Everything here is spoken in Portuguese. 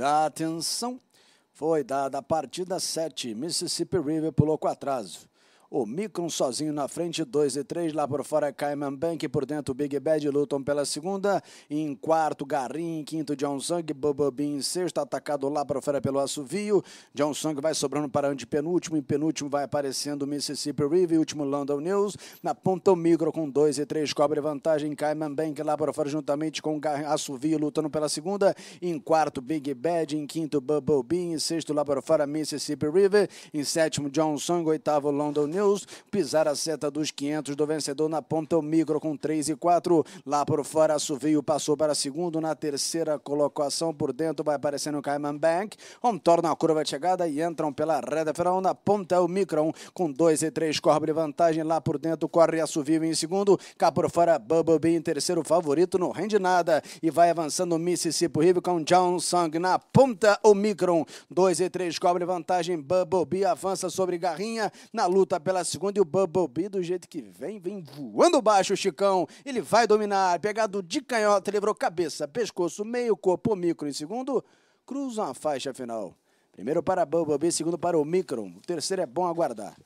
Atenção! Foi dada a partida 7. Mississippi River pulou com atraso. O Micron sozinho na frente, 2 e 3. Lá por fora, Cayman Bank. Por dentro, Big Bad lutam pela segunda. Em quarto, Garrin. Em quinto, John Sung. Bobobin em sexto, atacado lá por fora pelo assovio. John Sung vai sobrando para antepenúltimo. Em penúltimo vai aparecendo Mississippi River. Último, London News. Na ponta, o Micro com 2 e 3. Cobre vantagem. Cayman Bank lá por fora, juntamente com Assovio lutando pela segunda. Em quarto, Big Bad. Em quinto, Bubble Bean. Em sexto, lá por fora, Mississippi River. Em sétimo, John Sung. Oitavo, London News. Pisar a seta dos 500 do vencedor na ponta, o micro com 3 e 4. Lá por fora, Suveio passou para segundo. Na terceira colocação, por dentro, vai aparecendo o Cayman Bank. Contorna a curva de chegada e entram pela reta final. Na ponta, o Micron com 2 e 3. Cobre vantagem lá por dentro. Corre a Suveio em segundo. Cá por fora, Bubble Bee em terceiro. Favorito não rende nada. E vai avançando o Mississippi River com John Song. Na ponta, o Micron. 2 e 3. Cobre vantagem. Bubble Bee avança sobre Garrinha. Na luta pela pela segunda e o Bumblebee do jeito que vem, vem voando baixo o Chicão. Ele vai dominar, pegado de canhota, livrou cabeça, pescoço, meio corpo, micro em segundo, cruza a faixa final. Primeiro para Bumblebee, segundo para o Micron. O terceiro é bom aguardar.